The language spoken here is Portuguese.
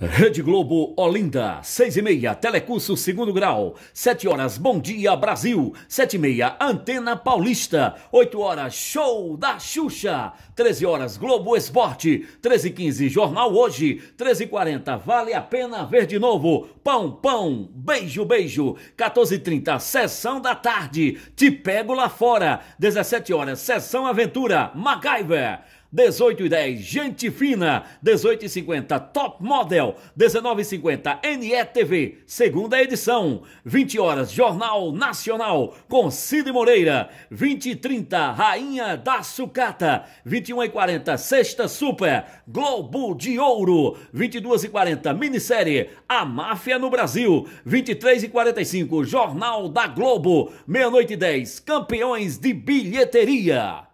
Rede Globo Olinda, seis e meia, telecurso segundo grau, sete horas, Bom Dia Brasil, sete e meia, Antena Paulista, oito horas, Show da Xuxa, treze horas, Globo Esporte, treze e quinze, Jornal Hoje, treze e quarenta, Vale a Pena Ver de Novo, Pão, Pão, Beijo, Beijo, quatorze e trinta, Sessão da Tarde, Te Pego Lá Fora, dezessete horas, Sessão Aventura, MacGyver, 18 e 10, Gente Fina, 18 e 50, Top Model, 19 e 50, NETV, segunda edição, 20 horas, Jornal Nacional, com Cid Moreira, 20 e 30, Rainha da Sucata, 21 e 40, Sexta Super, Globo de Ouro, 22 e 40, minissérie A Máfia no Brasil, 23 e 45, Jornal da Globo, meia-noite e 10, Campeões de Bilheteria.